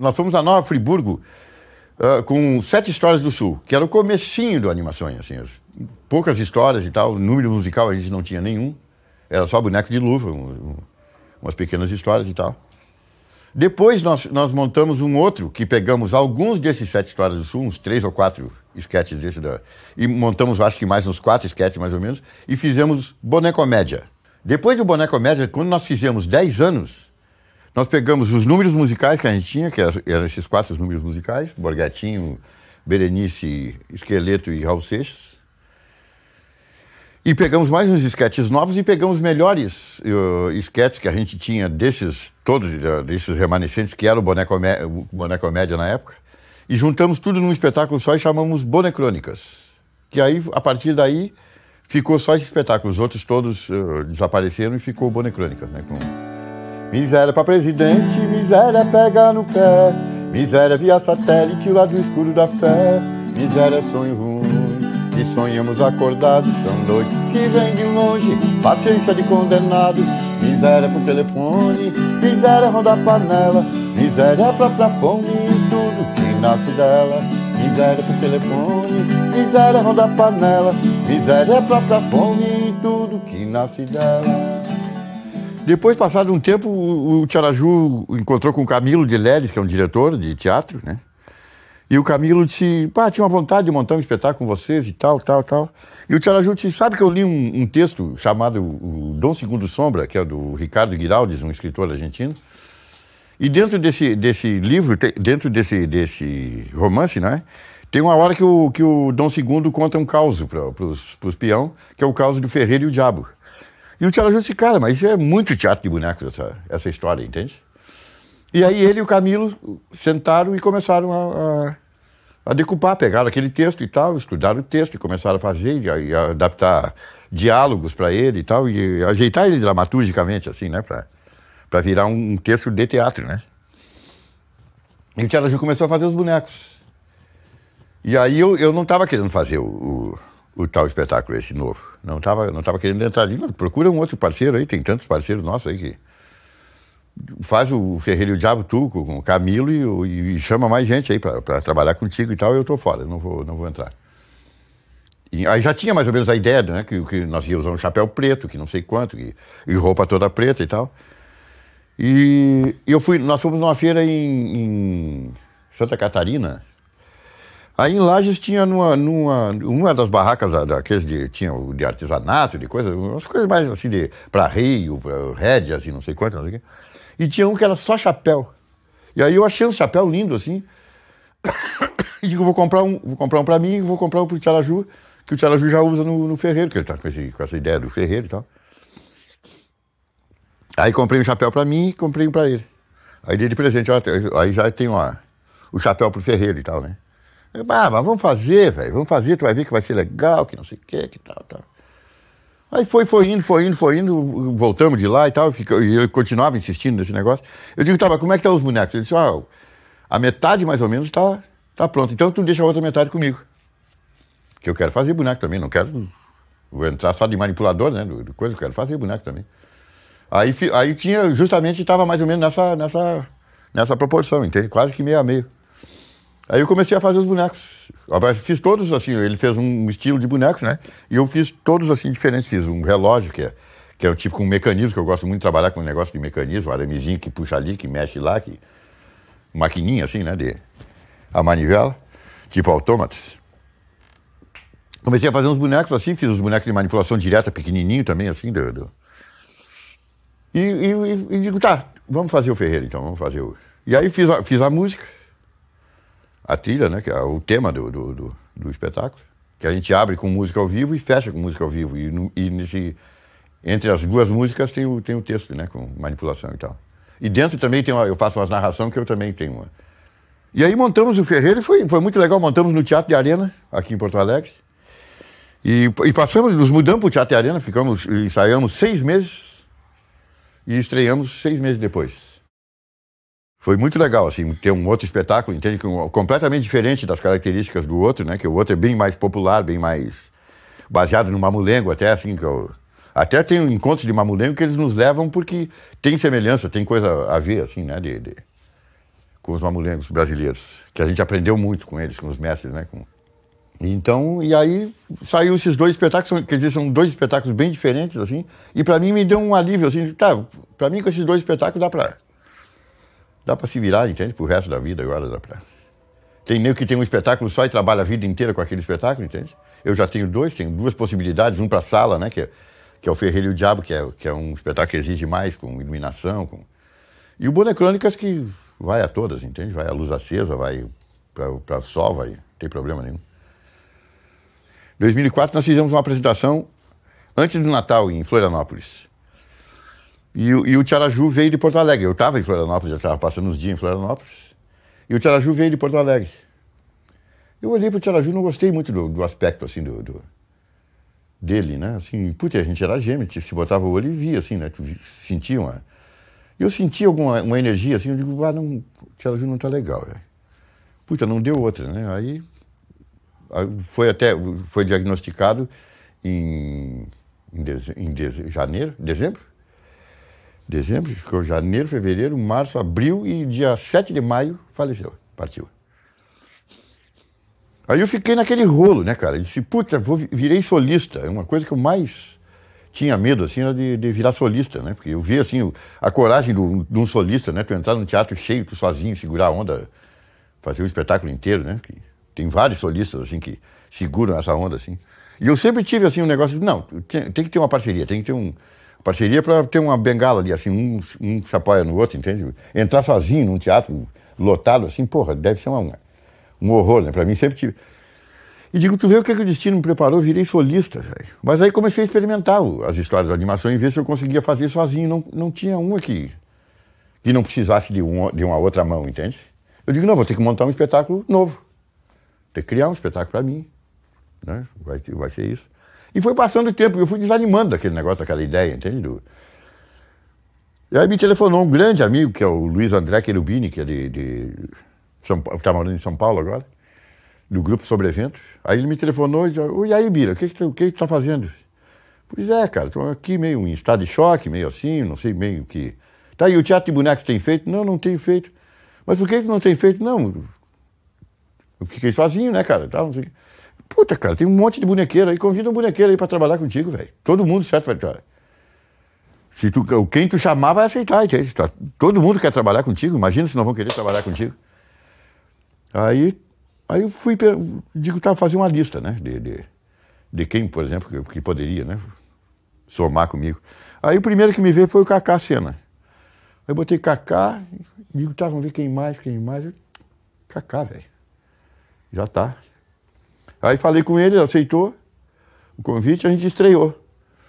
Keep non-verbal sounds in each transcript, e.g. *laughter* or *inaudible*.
Nós fomos a Nova Friburgo uh, com Sete Histórias do Sul, que era o comecinho do Animações, assim, as, poucas histórias e tal, número musical a gente não tinha nenhum, era só boneco de luva, um, um, umas pequenas histórias e tal. Depois nós, nós montamos um outro, que pegamos alguns desses Sete Histórias do Sul, uns três ou quatro esquetes desse, da, e montamos acho que mais uns quatro esquetes mais ou menos, e fizemos boneco média. Depois do média quando nós fizemos dez anos, nós pegamos os números musicais que a gente tinha, que eram esses quatro números musicais, Borgatinho, Berenice, Esqueleto e Raul Seixas. E pegamos mais uns esquetes novos e pegamos melhores eh, esquetes que a gente tinha desses, todos, uh, desses remanescentes, que era o boneco Média Comédia na época, e juntamos tudo num espetáculo só e chamamos Bonecrônicas. Que aí, a partir daí, ficou só esse espetáculo. Os outros todos uh, desapareceram e ficou Bonecrônicas, né? Com... Miséria pra presidente, miséria pega no pé. Miséria via satélite, o lado escuro da fé. Miséria é sonho ruim, e sonhamos acordados. São noites que vêm de longe, paciência de condenados. Miséria por telefone, miséria ronda panela. Miséria é própria fome e tudo que nasce dela. Miséria por telefone, miséria ronda panela. Miséria é própria fome e tudo que nasce dela. Depois, passado um tempo, o, Tiaraju encontrou com o Camilo de Leles, que é um diretor de teatro, né? E o Camilo disse, pá, tinha uma vontade de montar um espetáculo com vocês e tal, tal, tal. E o Tiaraju disse, sabe que eu li um, um texto chamado o Dom Segundo Sombra, que é do Ricardo Giraldes, um escritor argentino. E dentro desse, desse livro, dentro desse, desse romance, né? Tem uma hora que o, que o Dom Segundo conta um caso para os peão, que é o caso do Ferreiro e o Diabo. E o Tiago disse, cara, mas isso é muito teatro de bonecos, essa, essa história, entende? E aí ele e o Camilo sentaram e começaram a, a, a decupar, pegaram aquele texto e tal, estudaram o texto e começaram a fazer e, a, e a adaptar diálogos para ele e tal, e ajeitar ele dramaturgicamente, assim, né, para virar um, um texto de teatro, né? E o Tiago começou a fazer os bonecos. E aí eu, eu não estava querendo fazer o, o o tal espetáculo, esse novo. Não estava não tava querendo entrar ali, não, procura um outro parceiro aí, tem tantos parceiros nossos aí que. Faz o Ferreiro e o Diabo tu com o Camilo e, e chama mais gente aí para trabalhar contigo e tal, eu tô fora, não vou, não vou entrar. E aí já tinha mais ou menos a ideia, né? Que, que nós ia usar um chapéu preto, que não sei quanto, que, e roupa toda preta e tal. E eu fui, nós fomos numa feira em, em Santa Catarina, Aí em Lages tinha numa, numa, uma das barracas daqueles de, tinha de artesanato, de coisas, umas coisas mais assim de para reio, pra rédea, assim, não sei quanto, não sei E tinha um que era só chapéu. E aí eu achei um chapéu lindo assim. *coughs* e digo, vou comprar um, vou comprar um para mim e vou comprar um pro Tiaraju, que o Tiaraju já usa no, no ferreiro, que ele tá com, esse, com essa ideia do ferreiro e tal. Aí comprei um chapéu para mim e comprei um para ele. Aí dei de presente, ó, aí já tem uma, o chapéu pro ferreiro e tal, né? ah, mas vamos fazer, velho, vamos fazer, tu vai ver que vai ser legal, que não sei o que, que tal, tal. Aí foi, foi indo, foi indo, foi indo, voltamos de lá e tal, e eu continuava insistindo nesse negócio. Eu digo, tá, mas como é que estão tá os bonecos? Ele disse, ó, ah, a metade mais ou menos está tá pronta, então tu deixa a outra metade comigo. Que eu quero fazer boneco também, não quero vou entrar só de manipulador, né, do, coisa, eu quero fazer boneco também. Aí, aí tinha, justamente, estava mais ou menos nessa, nessa, nessa proporção, entende? Quase que meio a meio. Aí eu comecei a fazer os bonecos. Eu fiz todos assim, ele fez um estilo de bonecos, né? E eu fiz todos assim diferentes. Fiz um relógio, que é, que é tipo com um mecanismo, que eu gosto muito de trabalhar com um negócio de mecanismo, um aramezinho que puxa ali, que mexe lá, que. Maquininha assim, né? De, a manivela, tipo autômatos. Comecei a fazer uns bonecos assim, fiz os bonecos de manipulação direta, pequenininho também, assim. Do, do... E, e, e, digo, tá, vamos fazer o Ferreira então, vamos fazer o. E aí fiz a, fiz a música a trilha, né, que é o tema do, do, do, do espetáculo, que a gente abre com música ao vivo e fecha com música ao vivo. E, no, e nesse, entre as duas músicas tem o, tem o texto, né, com manipulação e tal. E dentro também tem uma, eu faço umas narrações que eu também tenho uma. E aí montamos o Ferreira e foi, foi muito legal. Montamos no Teatro de Arena, aqui em Porto Alegre. E, e passamos, nos mudamos para o Teatro de Arena, ficamos, ensaiamos seis meses e estreamos seis meses depois foi muito legal, assim, ter um outro espetáculo, entende? Completamente diferente das características do outro, né? Que o outro é bem mais popular, bem mais baseado no mamulengo, até assim que eu... Até tem um encontros de mamulengo que eles nos levam porque tem semelhança, tem coisa a ver, assim, né? De, de... Com os mamulengos brasileiros, que a gente aprendeu muito com eles, com os mestres, né? Com... Então, e aí saiu esses dois espetáculos, quer dizer, são dois espetáculos bem diferentes, assim, e para mim me deu um alívio, assim, tá, para mim com esses dois espetáculos dá para Dá para se virar, entende? Pro resto da vida agora dá pra. Tem nem que tem um espetáculo só e trabalha a vida inteira com aquele espetáculo, entende? Eu já tenho dois, tenho duas possibilidades, um para sala, né, que é, que é o Ferreiro e o Diabo, que é, que é um espetáculo que exige mais, com iluminação, com... E o Crônicas que vai a todas, entende? Vai a luz acesa, vai para sol, vai, não tem problema nenhum. 2004 nós fizemos uma apresentação antes do Natal em Florianópolis. E, e o Tiaraju veio de Porto Alegre. Eu estava em Florianópolis, já estava passando uns dias em Florianópolis. E o Tiaraju veio de Porto Alegre. Eu olhei para o Tiaraju e não gostei muito do, do aspecto, assim, do, do, dele, né? Assim, putz, a gente era gêmeo, tipo, se botava o olho e via, assim, né? Tu sentia uma... Eu sentia alguma uma energia, assim, eu digo, ah, não, o Tiaraju não está legal, velho. Puta, não deu outra, né? Aí, foi até, foi diagnosticado em, em, de, em janeiro, dezembro, dezembro, ficou janeiro, fevereiro, março, abril e dia 7 de maio faleceu, partiu. Aí eu fiquei naquele rolo, né, cara? Eu disse, puta, vou, virei solista. É uma coisa que eu mais tinha medo, assim, era de, de virar solista, né? Porque eu vi, assim, a coragem do, de um solista, né? Tu entrar num teatro cheio, tu sozinho, segurar a onda, fazer o espetáculo inteiro, né? que tem vários solistas, assim, que seguram essa onda, assim. E eu sempre tive, assim, um negócio de, não, tem, tem que ter uma parceria, tem que ter um Parceria para ter uma bengala ali, assim, um, um se apoia no outro, entende? Entrar sozinho num teatro lotado, assim, porra, deve ser uma, um horror, né? Para mim sempre tive. E digo, tu vê o que, é que o destino me preparou, virei solista, velho. Mas aí comecei a experimentar o, as histórias da animação e ver se eu conseguia fazer sozinho. Não, não tinha uma que, que não precisasse de, um, de uma outra mão, entende? Eu digo, não, vou ter que montar um espetáculo novo. Ter que criar um espetáculo para mim. Né? Vai, vai ser isso. E foi passando o tempo, eu fui desanimando daquele negócio, daquela ideia, entende? E aí me telefonou um grande amigo, que é o Luiz André Querubini, que é de, de está morando em São Paulo agora, do Grupo Sobre Eventos. Aí ele me telefonou e disse, e aí, Bira, o que, que, tu, está que tá fazendo? Pois é, cara, estou aqui meio em estado de choque, meio assim, não sei meio que. Tá, e o teatro de bonecos tem feito? Não, não tem feito. Mas por que, que não tem feito? Não. Eu fiquei sozinho, né, cara? Tá, não sei. Puta, cara, tem um monte de bonequeira aí, convida um bonequeiro aí pra trabalhar contigo, velho. Todo mundo certo vai entrar. Se tu, quem tu chamar vai aceitar, entende? Tá, todo mundo quer trabalhar contigo, imagina se não vão querer trabalhar contigo. Aí, aí eu fui, digo, tá, fazer uma lista, né? De, de, de quem, por exemplo, que, que, poderia, né? Somar comigo. Aí o primeiro que me veio foi o Cacá Sena. Aí eu botei Cacá, digo, tá, vamos ver quem mais, quem mais. Cacá, velho. Já tá. Aí falei com ele, ele aceitou o convite, a gente estreou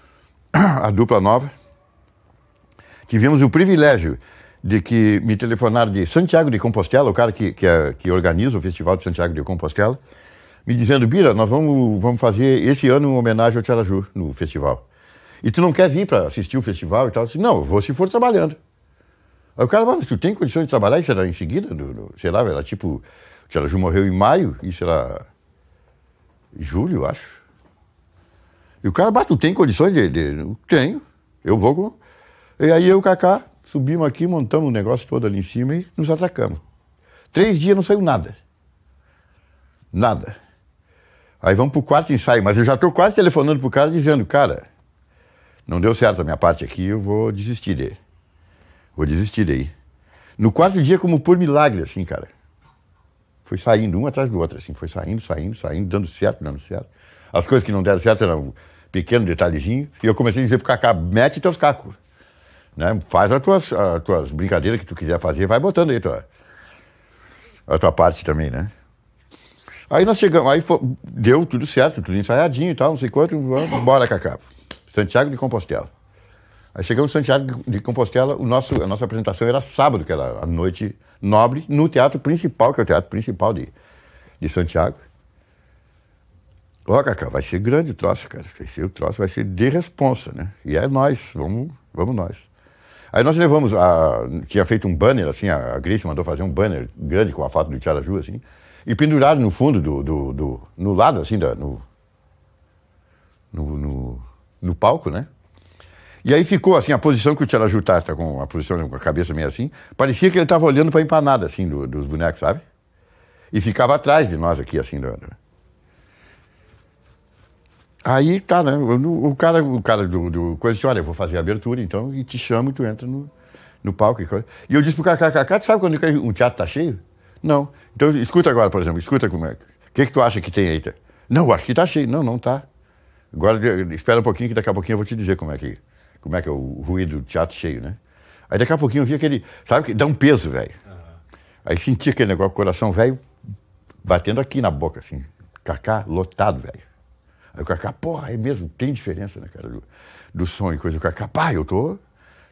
*clears throat* a dupla nova. Tivemos o privilégio de que me telefonaram de Santiago de Compostela, o cara que, que, é, que organiza o Festival de Santiago de Compostela, me dizendo, Bira, nós vamos, vamos fazer esse ano uma homenagem ao Tiaraju no festival. E tu não quer vir para assistir o festival e tal? Eu disse, não, eu vou se for trabalhando. Aí o cara, mas tu tem condições de trabalhar? Isso era em seguida, no, no, sei lá, era tipo, o morreu em maio, isso era julho, acho. E o cara, mas tu tem condições de, de. Tenho, eu vou com. E aí eu e o Cacá subimos aqui, montamos o um negócio todo ali em cima e nos atacamos. Três dias não saiu nada. Nada. Aí vamos pro quarto ensaio, mas eu já tô quase telefonando pro cara dizendo, cara, não deu certo a minha parte aqui, eu vou desistir dele. Vou desistir daí. No quarto dia, como por milagre, assim, cara foi saindo um atrás do outro, assim, foi saindo, saindo, saindo, dando certo, dando certo. As coisas que não deram certo eram um pequeno detalhezinho. E eu comecei a dizer pro Cacá, mete teus cacos. Né? Faz as tuas, as tuas brincadeiras que tu quiser fazer, vai botando aí tua, a tua parte também, né? Aí nós chegamos, aí foi, deu tudo certo, tudo ensaiadinho e tal, não sei quanto, vamos embora, Cacá. Santiago de Compostela. Aí chegamos em Santiago de Compostela, o nosso, a nossa apresentação era sábado, que era a noite nobre, no teatro principal, que é o teatro principal de, de Santiago. Ó, oh, Cacá, vai ser grande o troço, cara. Vai ser o troço, vai ser de responsa, né? E é nós, vamos, vamos nós. Aí nós levamos, a, tinha feito um banner, assim, a, a Grace mandou fazer um banner grande com a foto do Tiaraju, assim, e pendurado no fundo do, do, do no lado, assim, da, no, no, no, no palco, né? E aí ficou assim, a posição que o Tcharaju tá, tá com a posição com a cabeça meio assim, parecia que ele estava olhando para a empanada, assim, do, dos bonecos, sabe? E ficava atrás de nós aqui, assim, do, Aí tá, né? O, o, cara, o cara do, do coisa disse, olha, eu vou fazer a abertura, então, e te chamo e tu entra no, no palco. E eu disse pro cara, tu sabe quando um teatro tá cheio? Não. Então, escuta agora, por exemplo, escuta como é. O que, que tu acha que tem aí? Tá? Não, acho que tá cheio. Não, não tá. Agora espera um pouquinho que daqui a pouquinho eu vou te dizer como é que é como é que é o ruído do teatro cheio, né? Aí daqui a pouquinho eu via aquele, sabe, que dá um peso, velho. Uhum. Aí sentia aquele negócio, o coração velho batendo aqui na boca, assim. Cacá lotado, velho. Aí o Cacá, porra, é mesmo, tem diferença, né, cara, do, do som e coisa. O Cacá, pai, eu tô,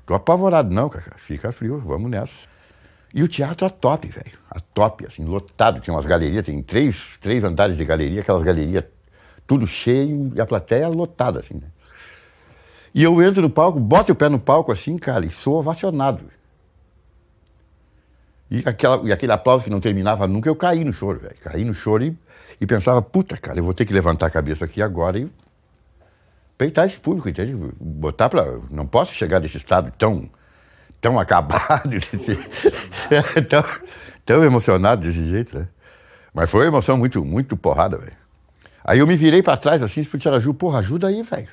tô apavorado. Não, Cacá, fica frio, vamos nessa. E o teatro a é top, velho. A é top, assim, lotado. Tinha umas galerias, tem três, três andares de galeria, aquelas galerias tudo cheio e a plateia lotada, assim, né? E eu entro no palco, boto o pé no palco assim, cara, e sou ovacionado. E, aquela, e aquele aplauso que não terminava nunca, eu caí no choro, velho. Caí no choro e, e pensava, puta, cara, eu vou ter que levantar a cabeça aqui agora e peitar esse público, entende? Botar pra. Não posso chegar desse estado tão. tão *laughs* acabado, desse, é, tão, tão emocionado desse jeito, né? Mas foi uma emoção muito, muito porrada, velho. Aí eu me virei para trás assim, pro Tiaraju, porra, ajuda aí, velho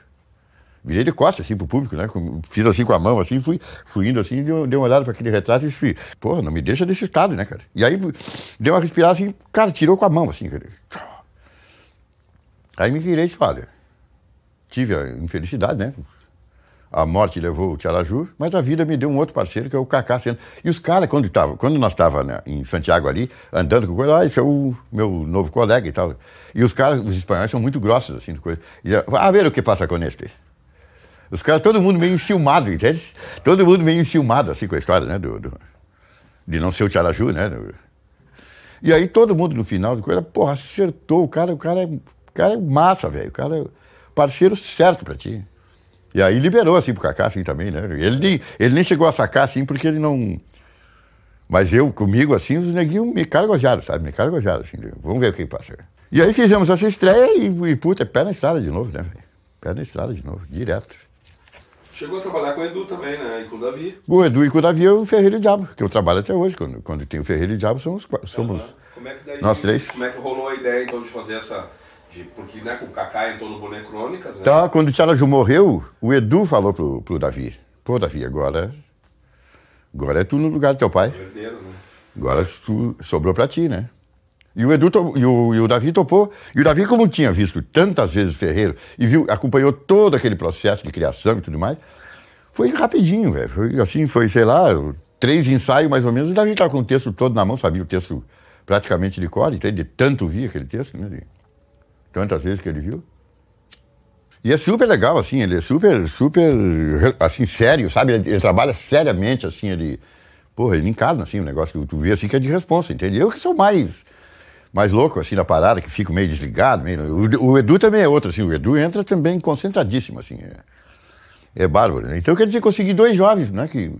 virei de costas, assim, pro público, né? Fiz assim com a mão, assim, fui, fui indo, assim, dei, uma olhada para aquele retrato e disse, porra, não me deixa desse estado, né, cara? E aí, deu uma respirada, assim, cara, tirou com a mão, assim, cara. Aí me virei e disse, olha, tive a infelicidade, né? A morte levou o Tiaraju, mas a vida me deu um outro parceiro, que é o Cacá sendo. E os caras, quando, quando nós estávamos né, em Santiago ali, andando com coisa, ah, esse é o meu novo colega e tal. E os caras, os espanhóis, são muito grossos, assim, de coisa. E, a ah, ver o que passa com este. Os caras, todo mundo meio enciumado, entende? Todo mundo meio enciumado, assim, com a história, né? Do, do de não ser o Tiaraju, né? E aí todo mundo no final de coisa, porra, acertou. O cara, o cara, é, o cara é massa, velho. O cara é parceiro certo pra ti. E aí liberou, assim, pro Cacá, assim, também, né? Ele nem, ele nem chegou a sacar, assim, porque ele não... Mas eu, comigo, assim, os neguinhos me cargojaram, sabe? Me cargojaram, assim. Vamos ver o que passa. E aí fizemos essa estreia e, e puta, é pé na estrada de novo, né, velho? Pé na estrada de novo, direto. Chegou a trabalhar com o Edu também, né? E com o Davi. O Edu e com o Davi é o Ferreira e o Diabo, que eu trabalho até hoje. Quando, quando tem o Ferreira e o Diabo, somos, somos uhum. nós três. Como é que rolou a ideia, então, de fazer essa... De, porque né, com o Kaká entrou no Boné Crônicas, né? Tá, quando o Ju morreu, o Edu falou pro, pro Davi. Pô, Davi, agora... Agora é tu no lugar do teu pai. né? Agora tu, sobrou pra ti, né? E o, Edu, e o, e o, Davi topou. E o Davi, como tinha visto tantas vezes Ferreiro e viu, acompanhou todo aquele processo de criação e tudo mais, foi rapidinho, velho. Foi assim, foi, sei lá, três ensaios mais ou menos. O Davi estava tá com o texto todo na mão, sabia o texto praticamente de cor, entende? De tanto via aquele texto, né? De tantas vezes que ele viu. E é super legal, assim, ele é super, super, assim, sério, sabe? Ele, ele trabalha seriamente, assim, ele... Porra, ele encarna, assim, um negócio que tu vê, assim, que é de responsa, entende? Eu que sou mais mais louco, assim, na parada, que fico meio desligado. Meio... O, o, Edu também é outro, assim. O Edu entra também concentradíssimo, assim. É, é bárbaro. Né? Então, quer dizer, consegui dois jovens, né? Que,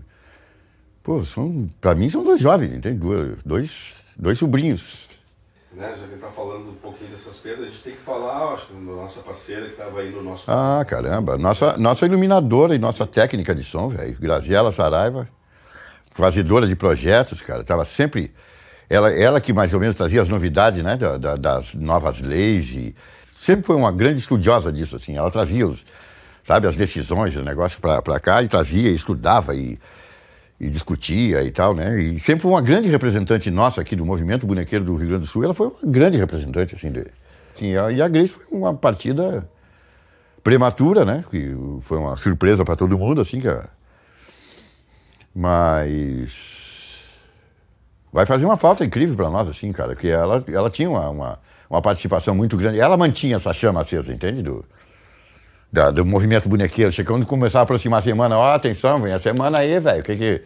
pô, são, pra mim são dois jovens, entende? Dois, dois sobrinhos. Né, já que está falando um pouquinho dessas perdas, a gente tem que falar, acho, da nossa parceira que estava aí no nosso. Ah, caramba! Nossa, nossa iluminadora e nossa técnica de som, velho. Graziela Saraiva, fazedora de projetos, cara. Estava sempre ela, ela que mais ou menos trazia as novidades né, da, da, das novas leis. E sempre foi uma grande estudiosa disso, assim. Ela trazia os, sabe, as decisões, os negócios para cá e trazia, estudava e, e discutia e tal, né? E sempre foi uma grande representante nossa aqui do movimento bonequeiro do Rio Grande do Sul. Ela foi uma grande representante, assim. De, assim e a Grace foi uma partida prematura, né? Que foi uma surpresa para todo mundo, assim, que... Mas vai fazer uma falta incrível para nós, assim, cara, que ela, ela tinha uma, uma, uma, participação muito grande. Ela mantinha essa chama acesa, entende? Do, da, do movimento bonequeiro. Chegando começar a aproximar a semana, ó, oh, atenção, vem a semana aí, velho. O que que,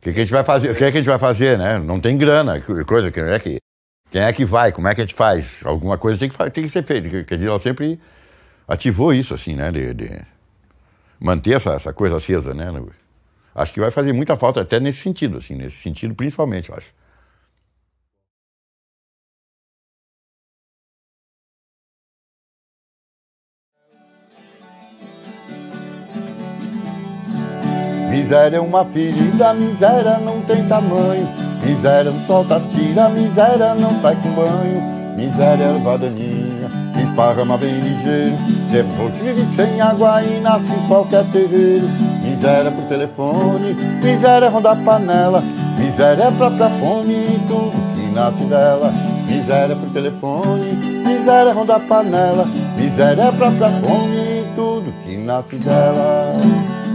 que que a gente vai fazer? O que, é que a gente vai fazer, né? Não tem grana, coisa que não é que. Quem é que vai? Como é que a gente faz? Alguma coisa tem que, tem que ser feita. Quer dizer, ela sempre ativou isso, assim, né? De, de manter essa, essa coisa acesa, né? Acho que vai fazer muita falta até nesse sentido, assim, nesse sentido principalmente, eu acho. Miséria é uma ferida, miséria não tem tamanho. Miséria não solta as tiras, miséria não sai com banho. Miséria é erva daninha, se esparrama bem ligeiro. Depois vive sem água e nasce em qualquer terreiro. Miséria é por telefone, miséria é ronda panela. Miséria é própria fome e tudo que nasce dela. Miséria é por telefone, miséria ronda panela. Miséria é própria fome e tudo que nasce dela.